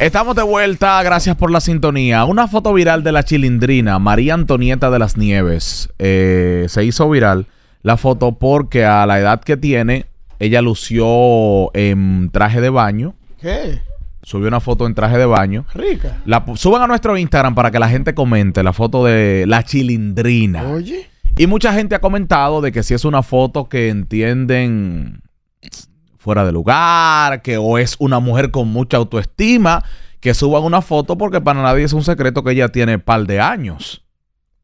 Estamos de vuelta, gracias por la sintonía. Una foto viral de la chilindrina María Antonieta de las Nieves eh, se hizo viral la foto porque a la edad que tiene, ella lució en traje de baño. ¿Qué? Subió una foto en traje de baño. Rica. La, suban a nuestro Instagram para que la gente comente la foto de la chilindrina. Oye. Y mucha gente ha comentado de que si es una foto que entienden fuera de lugar, que o es una mujer con mucha autoestima, que suban una foto porque para nadie es un secreto que ella tiene par de años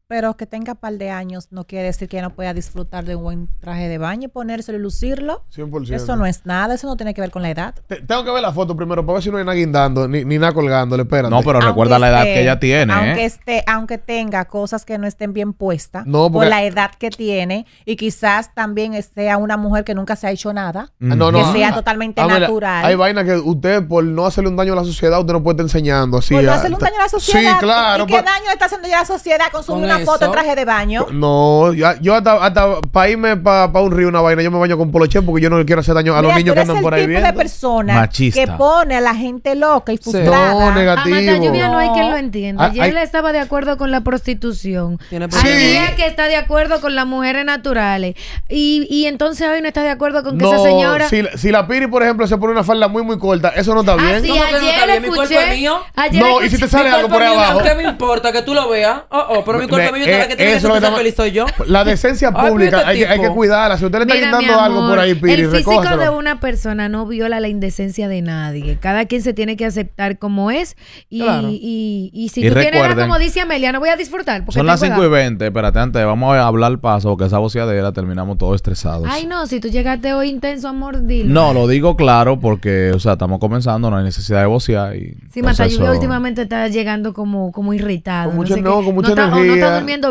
pero que tenga par de años no quiere decir que no pueda disfrutar de un buen traje de baño y ponérselo y lucirlo. 100%. Eso no es nada, eso no tiene que ver con la edad. tengo que ver la foto primero para ver si no hay nada guindando ni, ni nada colgándole, espérate. No, pero recuerda la edad que ella tiene. ¿eh? Aunque, esté, aunque tenga cosas que no estén bien puestas por la edad que tiene y quizás también sea una mujer que nunca se ha hecho nada, mm. que sea totalmente ah, natural. hay vainas que usted por no hacerle un daño a la sociedad, usted no puede estar enseñando así. Por no hacerle un daño a la sociedad. Sí, claro. ¿Y qué daño está haciendo ya la sociedad con su foto traje de baño. Pues, no, yo, yo hasta, para irme para un río, una vaina, yo me baño con poloche porque yo no quiero hacer daño a los niños que andan por ahí tipo de persona Machista. que pone a la gente loca y frustrada. No, negativo. Lluvia no hay quien lo entienda. Ayer le estaba de acuerdo con la prostitución. que está de acuerdo con las mujeres naturales. Y, y entonces hoy no está de acuerdo con que esa señora... si, si la Piri, por ejemplo, se pone una falda muy, muy corta, eso no está ah, bien. que no está bien? ¿Mi cuerpo mío? No, y si te sale algo por ahí abajo. ¿Qué me importa que tú lo veas? Oh, oh, pero mi cuerpo eh, eh, eso la yo. La decencia pública este hay, que cuidarla. Si usted le está quitando algo por ahí, Piri, El físico de una persona no viola la indecencia de nadie. Cada quien se tiene que aceptar como es. Y, y, y, si tú tienes como dice Amelia, no voy a disfrutar. Porque Son las 5 y 20. Espérate, antes vamos a hablar paso, porque esa bociadera, terminamos todos estresados. Ay, no, si tú llegaste hoy intenso, amor, dilo. No, lo digo claro porque, o sea, estamos comenzando, no hay necesidad de vocear. Y, sí, Matayuga últimamente está llegando como, como irritado. no, con mucha energía bien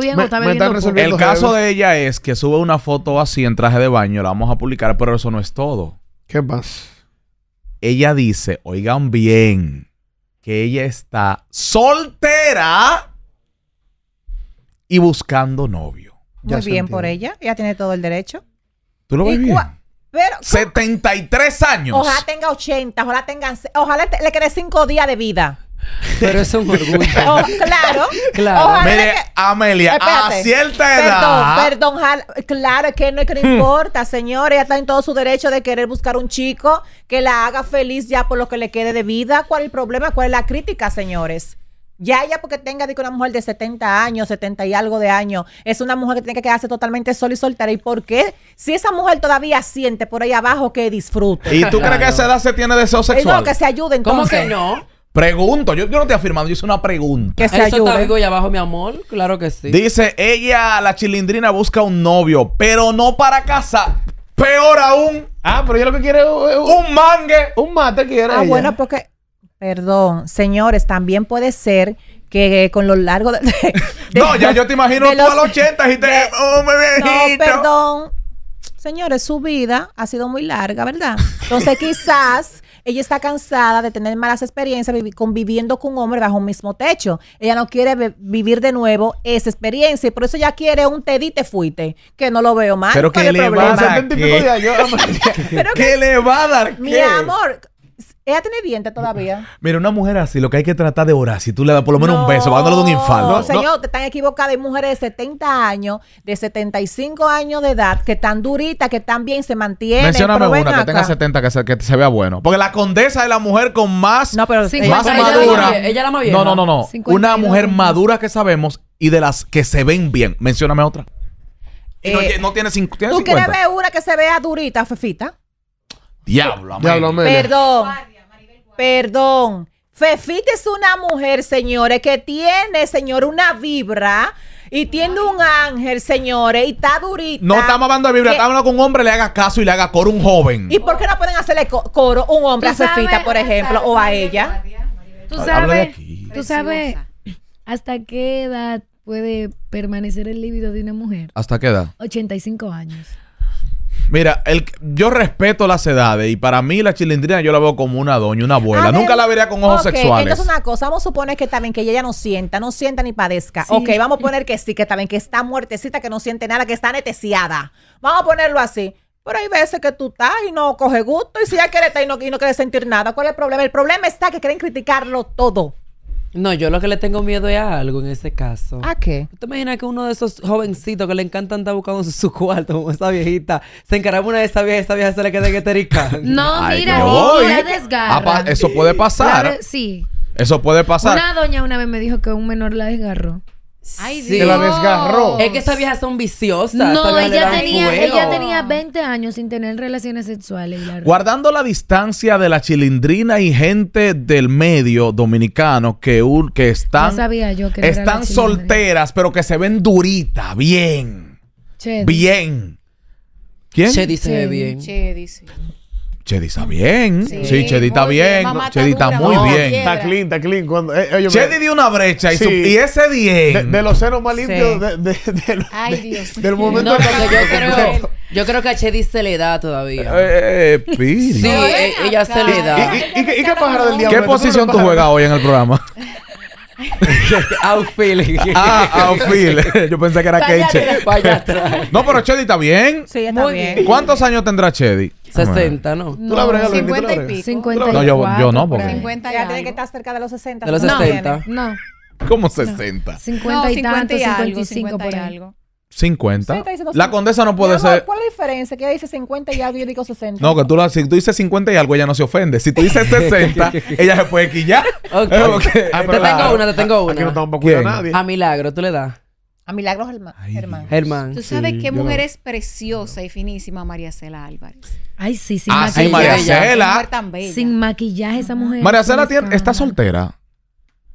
El caso de ella es que sube una foto así en traje de baño, la vamos a publicar, pero eso no es todo. ¿Qué más? Ella dice, oigan bien, que ella está soltera y buscando novio. Muy bien por ella, ella tiene todo el derecho. ¿Tú lo ves bien? Pero, 73 años. Ojalá tenga 80, ojalá tenga, ojalá le quede 5 días de vida. Pero es un orgullo. Oh, claro. claro. Mire, Amelia, a cierta edad. Perdón, perdón claro, que no, que no hmm. importa, señores. Ella está en todo su derecho de querer buscar un chico que la haga feliz ya por lo que le quede de vida. ¿Cuál es el problema? ¿Cuál es la crítica, señores? Ya ella porque tenga una mujer de 70 años, 70 y algo de años, es una mujer que tiene que quedarse totalmente sola y soltera. ¿Y por qué? Si esa mujer todavía siente por ahí abajo que disfrute. ¿Y tú crees que esa edad se tiene deseo sexual? No, que se ayude entonces. ¿Cómo que no? Pregunto, yo, yo no estoy afirmando, yo hice una pregunta. Que se Eso abajo, mi amor. Claro que sí. Dice, ella, la chilindrina, busca un novio, pero no para casa. Peor aún, Ah, pero ella lo que quiere es un, mangue. un mate quiere. Ah, bueno, porque, perdón, señores, también puede ser que eh, con lo largo de... no, ya yo te imagino tú a los 80 y te... Oh, no, perdón. Señores, su vida ha sido muy larga, ¿verdad? Entonces quizás ella está cansada de tener malas experiencias conviviendo con un hombre bajo un mismo techo. Ella no quiere vivir de nuevo esa experiencia y por eso ya quiere un te di, te fuiste, que no lo veo más. Pero que le va a dar. le va a dar? Mi amor, ella tiene dientes todavía. Mira, una mujer así, lo que hay que tratar de orar, si tú le das por lo menos un beso, dándole de un infarto. No, señor, te están equivocada. Hay mujeres de 70 años, de 75 años de edad, que están duritas, que están bien, se mantienen. Mencióname una que tenga 70, que se, vea bueno. Porque la condesa es la mujer con más, no, pero, ella madura. ella la más No, no, no, Una mujer madura que sabemos y de las que se ven bien. Mencióname otra. Eh, no, tiene, ¿Tú 50. quieres ver una que se vea durita, Fefita? Diablo, Diablo Perdón. Perdón. Fefita es una mujer, señores, que tiene, señor, una vibra. Y tiene un ángel, señores, y está durita. No estamos hablando de vibra, estamos hablando con un hombre le haga caso y le haga coro un joven. ¿Y por qué no pueden hacerle coro un hombre a Fefita, por ejemplo, o a ella? Tú sabes, tú sabes hasta qué edad puede permanecer el líbido de una mujer. ¿Hasta qué edad? 85 años. Mira, el, yo respeto las edades y para mí la chilindrina yo la veo como una doña, una abuela. Ah, Nunca la vería con ojos sexuales. Entonces, una cosa, vamos a suponer que también que ella no sienta, no sienta ni padezca. Ok, vamos a poner que sí, que también que está muertecita, que no siente nada, que está anestesiada. Vamos a ponerlo así. Pero hay veces que tú estás y no coge gusto y si ya quieres estar y no, y no sentir nada. ¿Cuál es el problema? El problema está que quieren criticarlo todo. No, yo lo que le tengo miedo es a algo en ese caso. ¿A qué? ¿Tú te imaginas que uno de esos jovencitos que le encanta andar buscando su, cuarto, como esa viejita, se encarga una de esas viejas, esa vieja se le queda en este No, mira, la desgarra. eso puede pasar. sí. Eso puede pasar. Una doña una vez me dijo que un menor la desgarró. Se la desgarró. Es que estas viejas son viciosas. No, ella tenía, 20 años sin tener relaciones sexuales. Guardando la distancia de la chilindrina y gente del medio dominicano que, que están, están solteras, pero que se ven durita, bien. bien. ¿Quién? Se dice bien. dice. Chedi está bien. Sí, Chedi está bien. Chedi está muy bien. Está clean, está clean. Eh, Chedi dio una brecha y, ese 10. De, los ceros más limpios Ay, Dios. del momento no, yo creo, yo creo que a Chedi se le da todavía. Eh, eh, eh Sí, eh, ella se le da. ¿Y, qué pájaro del diablo? ¿Qué posición tú juegas hoy en el programa? outfield. ah, outfield. Yo pensé que era Keche. No, pero Chedi está bien. Sí, está bien. ¿Cuántos años tendrá Chedi? 60, ¿no? Tú la bregas, 50 y pico. 50 no, yo, yo no, porque. 50 ya tiene que estar cerca de los 60. De los 60. No. ¿Cómo 60? 50 y tanto, 55 por algo. 50. la condesa no puede ser. ¿Cuál es la diferencia? Que ella dice 50 y algo y yo digo 60. No, que tú la, si tú dices 50 y algo, ella no se ofende. Si tú dices 60, ella se puede quillar. Okay. Okay. te ah, tengo una, te tengo una. Aquí no estamos para cuidar a nadie. A Milagro, tú le das. A Milagros Germán. Germán. Tú sabes qué mujer es preciosa y finísima María Cela Álvarez. Ay, sí, sin ah, maquillaje. Sí, María Cela. Sin maquillaje esa mujer. María Cela está soltera.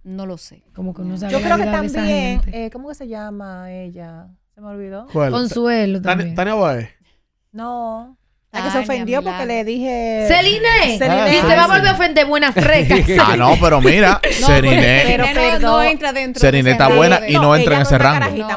No lo sé. Como que no sabe. Yo creo que también, eh, ¿cómo que se llama ella? Se me olvidó. Consuelo también. ¿Tania Baez? No. La que se ofendió porque le dije. Celine. Ah, y se va a volver a ofender buena freca. ah, no, pero mira. No, Pero, no entra dentro. Celine está buena y no, entra en ese rango.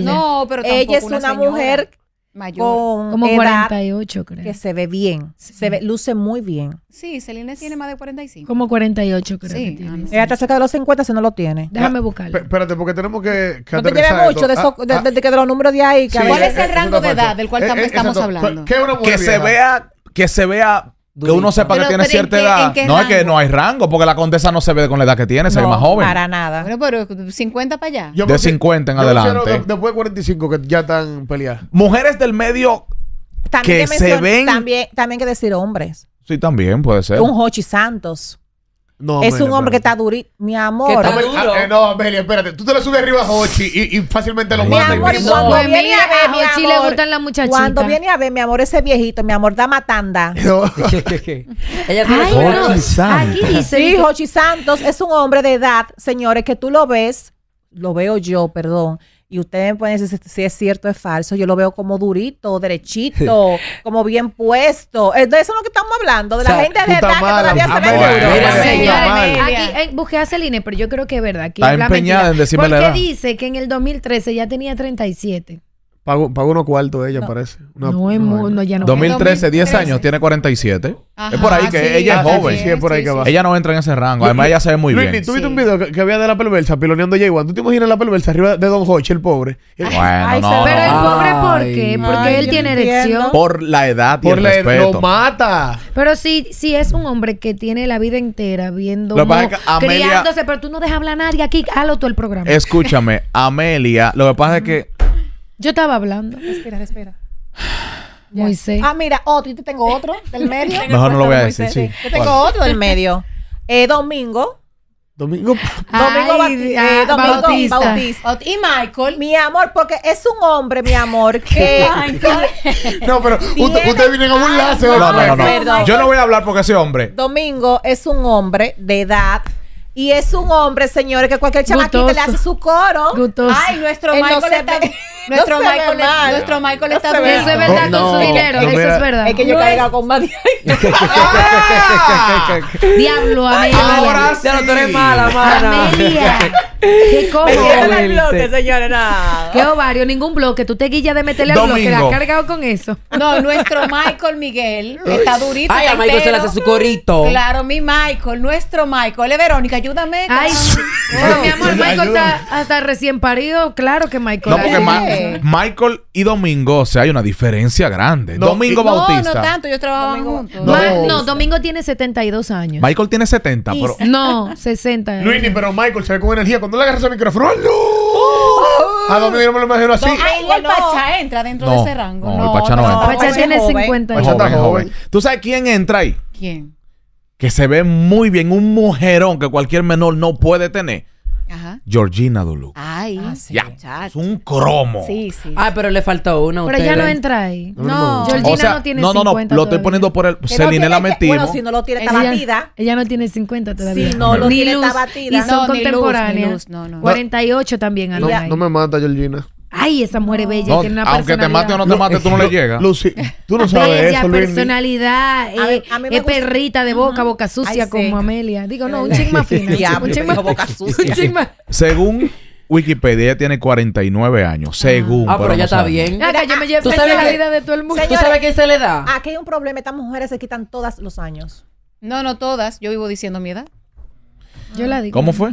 No, pero ella es una mujer mayor. Como edad 48, creo. Que se ve bien. Se ve, luce muy bien. Sí, Celine tiene más de 45. Como 48, creo. Que tiene. Ella eh, está cerca de los 50, si no lo tiene. Déjame buscarlo. Espérate, porque tenemos que. que te mucho de, eso, ah, ah. de, los números de ahí. ¿Cuál es, el rango de edad del cual eh, también eh, estamos hablando? Que se vea. Que se vea que uno sepa que tiene cierta edad. no, es que no hay rango, porque la condesa no se ve con la edad que tiene, no, más joven. Para nada. Bueno, pero 50 para allá. de 50 en adelante. después de 45, que ya están peleadas. Mujeres del medio también que, se ven. También, también que decir hombres. Sí, también puede ser. Un Hochi Santos. No, es un hombre que está durito. Mi amor. Ah, ah, eh, no, Amelia, espérate. Tú te lo subes arriba a Hochi y, y fácilmente lo mandas. Mi amor, cuando viene a ver, mi amor, Hochi le gustan las muchachitas. Cuando viene a ver, mi amor, ese viejito, mi amor, da matanda. No. Ella Ay, no. Aquí dice. Sí, Hochi Santos es un hombre de edad, señores, que tú lo ves, lo veo yo, perdón y ustedes me pueden decir si es cierto o es falso. Yo lo veo como durito, derechito, como bien puesto. Eh, de eso es lo que estamos hablando, de la gente de edad que todavía se ve duro. Eh, busqué a Celine, pero yo creo que es verdad. Aquí Está empeñada en decirme dice que en el 2013 ya tenía 37. Pago pagó unos cuartos ella, parece. no, es no, no, ya no. 2013, 10 años, tiene 47. es por ahí que ella es joven. Sí, es por ahí que va. Ella no entra en ese rango. Además, ella se ve muy bien. bien. tú viste un video que, había de la perversa piloneando a Jay ¿Tú te imaginas la perversa arriba de Don Hoche, el pobre? Bueno, Pero el pobre, ¿por qué? Porque él tiene erección. Por la edad y por respeto. Lo mata. Pero si, sí es un hombre que tiene la vida entera viendo, lo criándose, pero tú no dejas hablar a nadie aquí. Halo todo el programa. Escúchame, Amelia, lo que pasa es que yo estaba hablando. Espera, espera. Moisés. Ah, mira, otro. Yo te tengo otro del medio. Mejor no lo voy a decir, sí. Yo tengo otro del medio. Eh, domingo. Domingo. Domingo, ah, eh, Domingo Bautista. Y Michael. Mi amor, porque es un hombre, mi amor, que. no, pero usted, vienen viene con un lazo. No, no, no. Yo no voy a hablar porque ese hombre. Domingo es un hombre de edad. Y es un hombre, señores, que cualquier chamaquita le hace su coro. Ay, nuestro Michael está... Nuestro Michael, nuestro Michael está Eso es verdad con su dinero. Eso es verdad. Es que yo cargado con más Diablo, Amelia. Ahora sí. te eres mala, mana. Amelia. ¿Qué cómo? Me el bloque, señores. Qué ovario, ningún bloque. Tú te guillas de meterle al bloque. ¿La has cargado con eso? No, nuestro Michael Miguel está durito. Ay, a Michael se le hace su corito. Claro, mi Michael, nuestro Michael. le Verónica, ayúdame. Ay, mi amor, Michael está hasta recién parido. Claro que Michael. No, porque Michael y Domingo, o sea, hay una diferencia grande. Domingo Bautista. No, no tanto, yo trabajaba Domingo, juntos. No, Domingo tiene 72 años. Michael tiene 70, pero... No, 60. Años. Luini, pero Michael se ve con energía. Cuando le agarras el micrófono, no! Uh, A Domingo no me lo imagino así. Ahí el Pacha entra dentro de ese rango. No, el Pacha no, entra. Pacha tiene 50 años. Joven, joven. ¿Tú sabes quién entra ahí? ¿Quién? Que se ve muy bien, un mujerón que cualquier menor no puede tener. Ajá. Georgina Duluc. Ay, ah, sí, ya. Es un cromo. Sí, sí. Ah, pero le faltó uno. Pero ya no entra ahí. No, Georgina no tiene no, 50. No, no, no. Lo estoy poniendo por el. Celine la metimos. Bueno, si no lo tiene ella, batida. Ella no tiene 50 todavía. Si no lo ni tiene luz, Y son no, contemporáneas. 48 también. No, no me mata, Georgina ay, esa mujer es bella, no, tiene una aunque te mate o no te mate, tú no le llegas. Lucy, tú no sabes bella, eso, personalidad, eh, es perrita de boca, boca sucia como Amelia. Digo, no, un ching más fino, un chingma boca sucia. Según Wikipedia ella tiene 49 años, ah. según. Ah, pero, ya está bien. Mira, yo me llevo la vida de todo el mundo. ¿Tú sabes qué se le da? Aquí hay un problema, estas mujeres se quitan todos los años. No, no todas. Yo vivo diciendo mi edad. Yo la digo. ¿Cómo fue?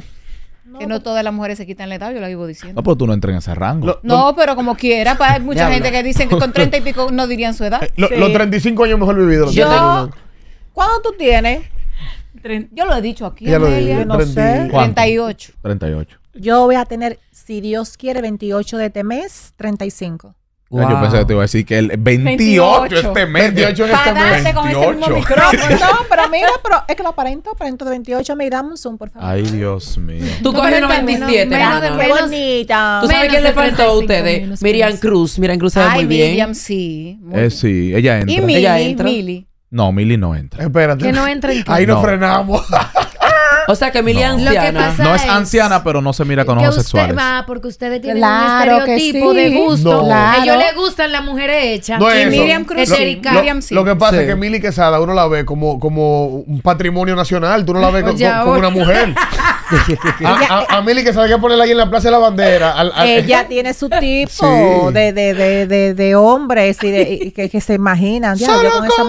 que no todas las mujeres se quitan la edad, yo lo vivo diciendo. No, pero pues tú no entras en ese rango. no, pero como quiera, hay mucha gente que dice que con 30 y pico no dirían su edad. Eh, los 35 años mejor vivido. Yo, ¿Cuándo tú tienes? Yo lo he dicho aquí, treinta Amelia, no sé. 38. 38. Yo voy a tener, si Dios quiere, 28 de este mes, 35. Yo pensé que te iba a decir que el 28, este mes. 28 en este mes. Con ese micrófono. No, pero mira, pero es que lo aparento, aparento de 28. Me dame un zoom, por favor. Ay, Dios mío. Tú coges el 27, qué bonita. ¿Tú sabes quién le faltó a ustedes? Miriam Cruz. Miriam Cruz sabe Ay, muy bien. Miriam, sí. eh, sí, ella entra. Y Mili, ella entra. No, Mili no entra. Espérate. Que no entra en Ahí nos frenamos. O sea, que Emilia no. es anciana. No es, anciana, pero no se mira con ojos sexuales. Va, porque ustedes tienen un estereotipo de gusto. A ellos les gustan las mujeres hechas. No es y Miriam Cruz. Lo, sí. lo, que pasa es que Emilia Quesada uno la ve como, como un patrimonio nacional. Tú no la ves como, una mujer. a, a, Quesada hay que ponerla ahí en la Plaza de la Bandera. ella eh. tiene su tipo de, de, de, de, hombres y, que, se imaginan. Solo yo con esa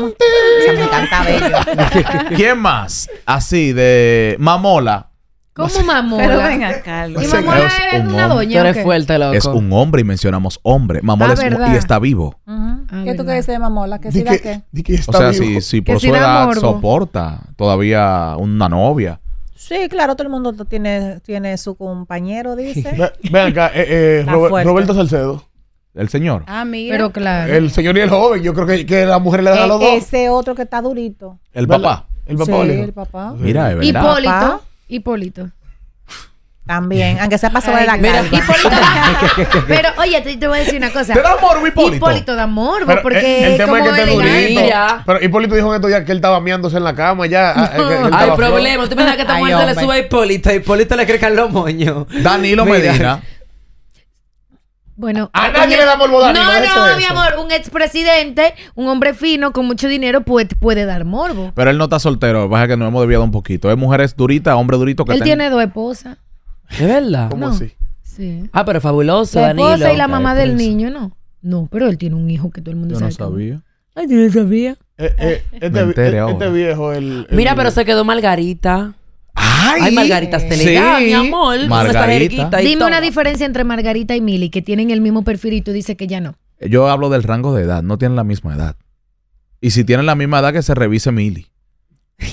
esa me encanta ¿Quién más? Así de... Mamola. ¿Cómo Mamola? Pero ven Y Mamola es, un una doña. Tú es fuerte, loco. Es un hombre y mencionamos hombre. Ah, mamola es un, y está vivo. Ah, ¿Qué tú qué dices de Mamola? ¿Qué si qué? está o sea, si, por su edad soporta todavía una novia. Sí, claro, todo el mundo tiene, tiene su compañero, dice. Ven acá, eh, eh Roberto Salcedo. El señor. Ah, mira. Pero claro. El señor y el joven. Yo creo que, que la mujer le da e, a los dos. Ese otro que está durito. El papá. ¿El papá sí, el papá. Mira, de verdad. Hipólito. Hipólito. También, aunque sea pasado de la mira, Hipólito. pero oye, te, voy a decir una cosa. Te da morbo, Hipólito. Hipólito da morbo, porque. Eh, el, el tema es que te Pero Hipólito dijo en esto ya que él estaba miándose en la cama ya. Ah, eh, no. Hay problema. Tú piensas que esta muerte le sube a Hipólito. Hipólito le crecan los moños. Danilo me Medina. Bueno, a eh, nadie le da morbo No, no, mi amor, un expresidente, un hombre fino con mucho dinero puede, puede dar morbo. Pero él no está soltero, baja que nos hemos Debiado un poquito. Es mujeres durita hombre durito que Él tiene dos esposas. ¿Es verdad? ¿Cómo así? Sí. Ah, pero fabuloso. La esposa y la mamá del pues. niño, no. No, pero él tiene un hijo que todo el mundo sabe. no sabía. Ay, yo no sabía. Eh, eh, este, este viejo, Mira, pero se quedó Margarita. Ay, Margarita, margaritas sí. mi amor. Margarita. Dime una diferencia entre Margarita y Mili, que tienen el mismo perfil y tú dices que ya no. Yo hablo del rango de edad, no tienen la misma edad. Y si tienen la misma edad, que se revise Mili.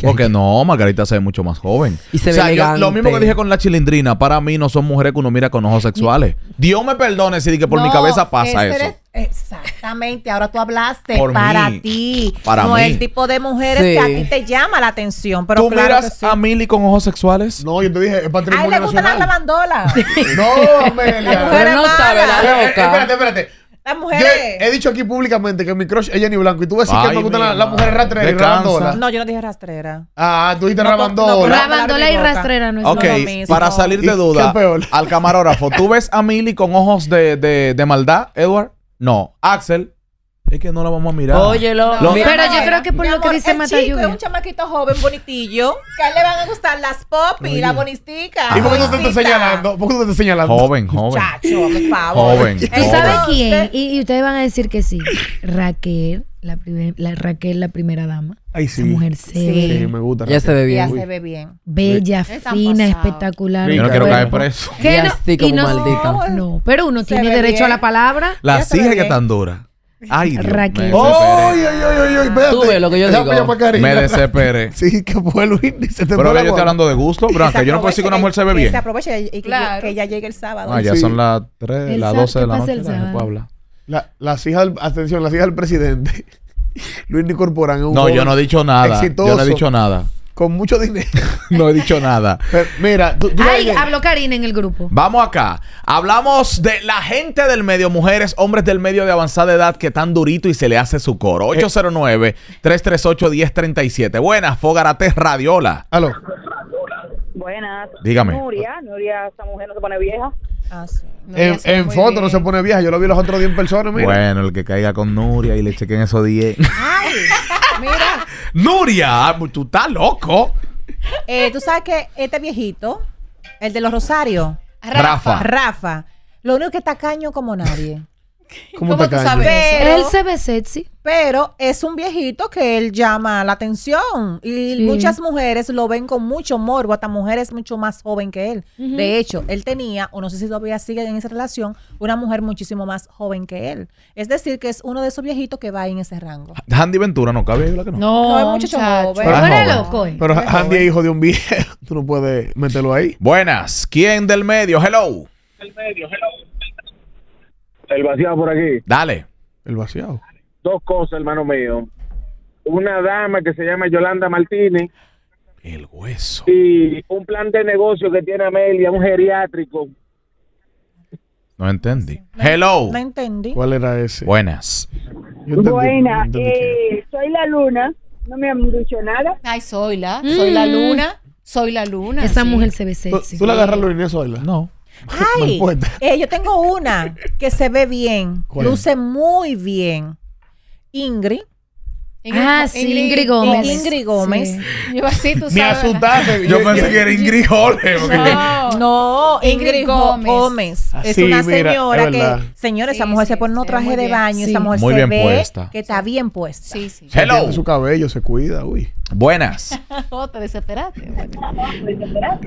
Porque no, Margarita se ve mucho más joven. Y se ve lo mismo que dije con la chilindrina, para mí no son mujeres que uno mira con ojos sexuales. Dios me perdone si dije por mi cabeza pasa eso. Exactamente, ahora tú hablaste para ti. Para no el tipo de mujeres que a ti te llama la atención. Pero ¿Tú claro miras a Mili con ojos sexuales? No, yo te dije, es patrimonio. A le gusta la no, Amelia. no sabe la Espérate, espérate. Las mujeres. he dicho aquí públicamente que mi crush es Jenny Blanco. Y tú ves que me gustan las mujeres rastreras y No, yo no dije rastrera. Ah, tú dijiste no, rabandola. rabandola y rastrera no es okay, lo mismo. Para salir de duda, al camarógrafo, ¿tú ves a Mili con ojos de, de maldad, Edward? No, Axel es que no lo vamos a mirar. Óyelo. mi pero yo creo que por lo que dice Mateo. Es un chamaquito joven, bonitillo. Que a él le van a gustar las pop y la bonistica. ¿Y por qué no te estás señalando? ¿Por qué tú te estás señalando? Joven, joven. Muchacho, por favor. Joven. ¿Tú sabes quién? y, ustedes van a decir que sí. Raquel la, Raquel, la primera dama. Ay, sí. mujer se ve. Sí, me gusta. Ya se ve bien. Bella, fina, espectacular. Yo no quiero caer preso. ¿Qué no? No, pero uno tiene derecho a la palabra. La hija que tan dura. Ay, Raquel. Tú ves lo que yo digo. Me desesperé. Sí, que fue Luis. pero pero yo estoy hablando de gusto. yo no puedo decir que una mujer se ve bien. se aprovecha y que, ya llegue el sábado. Ah, ya son las 3, las 12 de la noche. No puedo las hijas, atención, las hijas del presidente. Luis incorporan No, yo no he dicho nada. yo no he dicho nada. Con mucho dinero. no he dicho nada. mira, tú, Karina en el grupo. Vamos acá. Hablamos de la gente del medio, mujeres, hombres del medio de avanzada edad que están durito y se le hace su coro. 809-338-1037. Eh. Buenas, Fogarate Radiola. Aló. Dígame. Nuria, Nuria, esa mujer no se pone vieja. Ah, en, foto no se pone vieja, yo lo vi los otros 10 personas. Bueno, el que caiga con Nuria y le chequen esos 10. Mira. Nuria, tú estás loco. Eh, tú sabes que este viejito, el de los Rosarios, Rafa. Rafa. Lo único que está caño como nadie. ¿Cómo, tú sabes? Pero, él se ve sexy. Pero es un viejito que él llama la atención. Y muchas mujeres lo ven con mucho morbo. Hasta mujeres mucho más joven que él. De hecho, él tenía, o no sé si todavía sigue en esa relación, una mujer muchísimo más joven que él. Es decir, que es uno de esos viejitos que va en ese rango. Handy Ventura no cabe, ¿verdad que no? No, no es muchacho Pero, es eh. es hijo de un viejo. Tú no puedes meterlo ahí. Buenas. ¿Quién del medio? Hello. Del medio, hello. El vaciado por aquí. Dale. El vaciado. Dos cosas, hermano mío. Una dama que se llama Yolanda Martínez. El hueso. Y un plan de negocio que tiene Amelia, un geriátrico. No entendí. Hello. No entendí. ¿Cuál era ese? Buenas. Buenas. Eh, soy la luna. No me han dicho nada. Ay, soy la. Soy mm. la luna. Soy la luna. Esa mujer se ve sexy. ¿Tú, la agarras, soy la? No. Ay, eh, yo tengo una que se ve bien, luce muy bien. Ingrid. ah, sí, Ingrid Gómez. Ingrid Gómez. Yo así, tú sabes. Me asustaste. Yo pensé que era Ingrid Gómez. No, Ingrid Gómez. Es ah, una señora que, señora, esa mujer se pone un traje de baño, esa mujer muy se bien ve puesta. que está bien puesta. Sí, sí. Hello. Su cabello se cuida, uy. Buenas. oh, te desesperaste.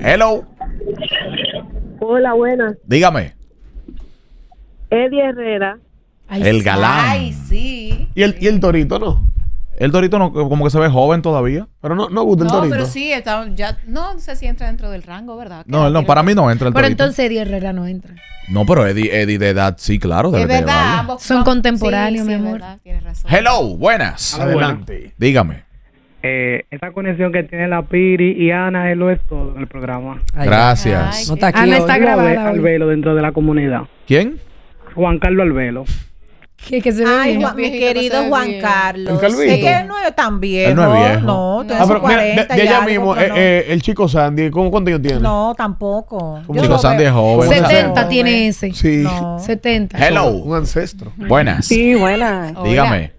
Hello. Hola, buenas. Dígame. Eddie Herrera. el galán. Ay, sí. ¿Y el, y el Dorito, ¿no? El Dorito no, como que se ve joven todavía. Pero no, no gusta el Dorito. No, pero sí, está, ya, no sé si entra dentro del rango, ¿verdad? No, no, para mí no entra el pero Pero entonces Eddie Herrera no entra. No, pero Eddie, Eddie de edad, sí, claro. De verdad, son contemporáneos, mi amor. razón. Hello, buenas. Adelante. Dígame eh, esa conexión que tiene la Piri y Ana, él lo es todo en el programa. Gracias. Ana está grabada. Alvelo dentro de la comunidad. ¿Quién? Juan Carlos Alvelo. Que, que se ve Ay, mi querido Juan Carlos. Es que él no es tan viejo. no No, no. Ah, pero, mira, de, ella mismo, eh, eh, el chico Sandy, ¿cómo, ¿cuánto años tiene? No, tampoco. El chico Sandy es joven. 70 tiene ese. Sí. 70. Hello. Un ancestro. Buenas. Sí, buenas. Dígame.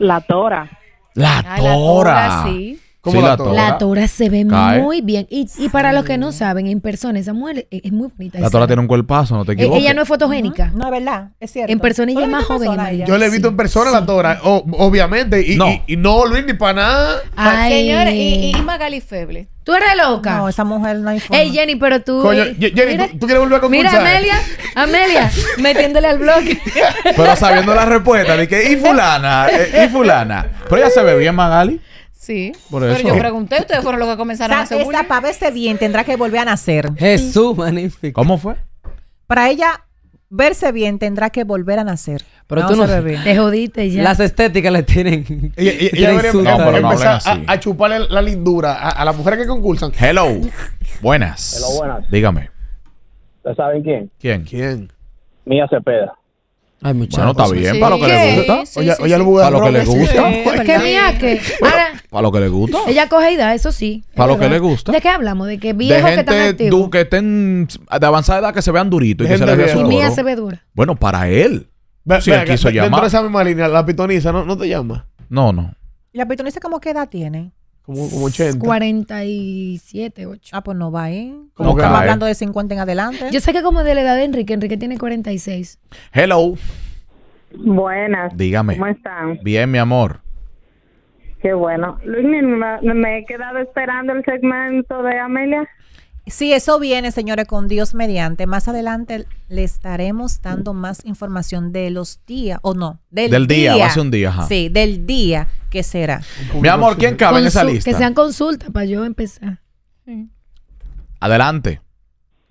La Tora. La Tora. Ah, Así. la tora sí. ¿Cómo la, tora? la tora? se ve muy bien. Y, y para los que no saben, en persona, esa mujer es, muy bonita. La tora tiene un cuerpazo, no te eh, equivoques. ella no es fotogénica. No, es verdad, es cierto. En persona ella es más joven. Yo le he visto en persona la tora, obviamente. Y no. Y, no, Luis, ni para nada. Ay. Señores, y, y Magali Feble. Tú eres loca. No, esa mujer no es forma. Ey, Jenny, pero tú. Eh, Jenny, ¿tú, quieres volver a Mira, Amelia, Amelia, metiéndole al bloque. pero sabiendo la respuesta, de que, y fulana, eh, y fulana. Pero ella se ve bien, Magali. Sí. Pero yo pregunté, ustedes fueron los que comenzaron a hacer Esa bien tendrá que volver a nacer. Jesús, magnífico. ¿Cómo fue? Para ella verse bien tendrá que volver a nacer. Pero tú no te jodiste ya. Las estéticas le tienen. Y, y, a, chuparle la lindura a, las mujeres que concursan. Hello. buenas. Hello, buenas. Dígame. ¿Ustedes saben quién? ¿Quién? ¿Quién? Mía Cepeda. Ay, bueno, está bien, para lo que le gusta. oye, sí, oye el Para lo que le gusta. ¿Qué mía que? para lo que le gusta. Ella coge y eso sí. Para lo que le gusta. ¿De qué hablamos? De qué viejos que están activos. que estén de avanzada edad que se vean duritos y que se les vea Y mía se ve dura. Bueno, para él. Ve, quiso llamar. Dentro de esa misma línea, la pitoniza no, no te llama. No, no. ¿Y la pitoniza cómo qué edad tiene? Como, 80. 47, 8. Ah, pues no va, ¿eh? Como estamos hablando de 50 en adelante. Yo sé que como de la edad de Enrique, Enrique tiene 46. Hello. Buenas. Dígame. ¿Cómo están? Bien, mi amor. Qué bueno. Luis, me he quedado esperando el segmento de Amelia. Sí, eso viene, señores, con Dios mediante. Más adelante le estaremos dando más información de los días, o no, del, día. del día. hace Va un día, ajá. Sí, del día que será. Mi amor, ¿quién cabe en esa lista? Que sean consultas para yo empezar. Adelante.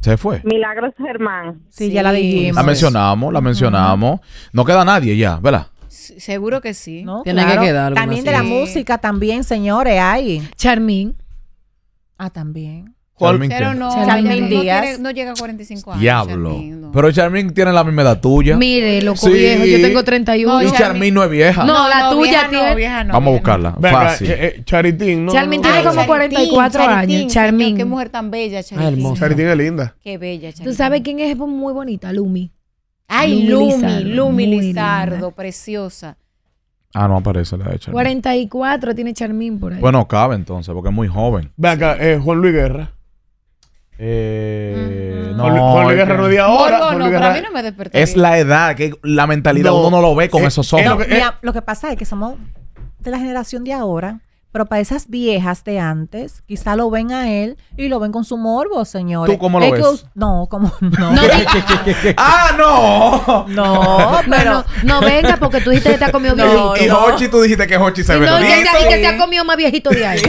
Se fue. Milagros Germán. Sí, ya la dijimos. La mencionamos, la mencionamos. No queda nadie ya, ¿verdad? seguro que sí. Tiene que quedar. También de la música, también, señores, hay. Charmín. Ah, también. Charmin, pero no, Charmin Díaz. No, llega a 45 años. Diablo. Pero Charmin tiene la misma edad tuya. Mire, loco viejo, yo tengo 31. No, y Charmin no es vieja. No, la tuya tiene. Vamos a buscarla. Eh, Fácil. Eh, Charitín, ¿no? Charmin tiene como 44 años. Charmin. qué mujer tan bella, Charmin. Ah, Charitín es linda. Qué bella, Charmin. ¿Tú sabes quién es muy bonita? Lumi. Ay, Lumi, Lumi Lizardo, preciosa. Ah, no aparece la de Charmin. 44 tiene Charmin por ahí. Bueno, cabe entonces, porque es muy joven. Venga, acá, eh, Juan Luis Guerra. Eh, no, no, de ahora. no, para mí no me Es la edad, que la mentalidad uno no lo ve con esos ojos. lo que, Mira, lo que pasa es que somos de la generación de ahora, pero para esas viejas de antes, quizá lo ven a él y lo ven con su morbo, señores. ¿Tú cómo lo ves? no, como no. ¡Ah, no! No, pero no, venga porque tú dijiste que te ha comido viejito. Y, Hochi, tú dijiste que Hochi se ve No, y que, y que se ha comido más viejito de ahí.